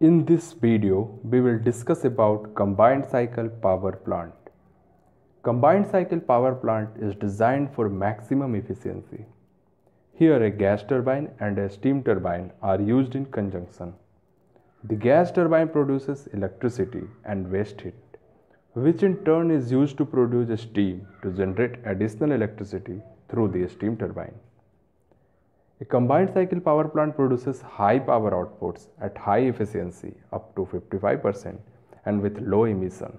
In this video, we will discuss about combined cycle power plant. Combined cycle power plant is designed for maximum efficiency. Here a gas turbine and a steam turbine are used in conjunction. The gas turbine produces electricity and waste heat, which in turn is used to produce steam to generate additional electricity through the steam turbine. A combined cycle power plant produces high power outputs at high efficiency up to 55% and with low emission.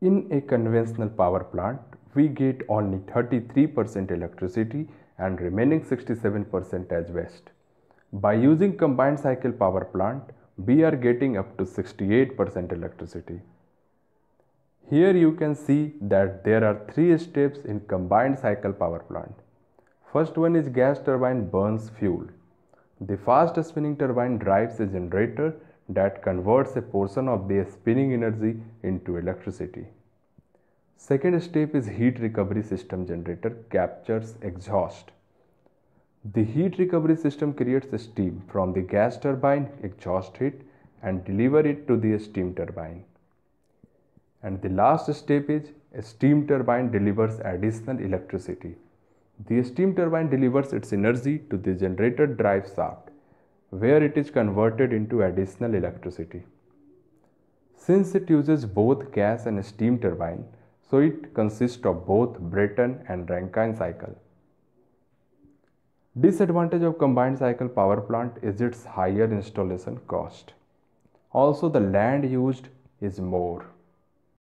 In a conventional power plant, we get only 33% electricity and remaining 67% as waste. By using combined cycle power plant, we are getting up to 68% electricity. Here you can see that there are three steps in combined cycle power plant. First one is gas turbine burns fuel. The fast spinning turbine drives a generator that converts a portion of the spinning energy into electricity. Second step is heat recovery system generator captures exhaust. The heat recovery system creates steam from the gas turbine exhaust heat and deliver it to the steam turbine. And the last step is a steam turbine delivers additional electricity the steam turbine delivers its energy to the generated drive shaft, where it is converted into additional electricity. Since it uses both gas and steam turbine, so it consists of both Brayton and Rankine cycle. Disadvantage of combined cycle power plant is its higher installation cost. Also the land used is more.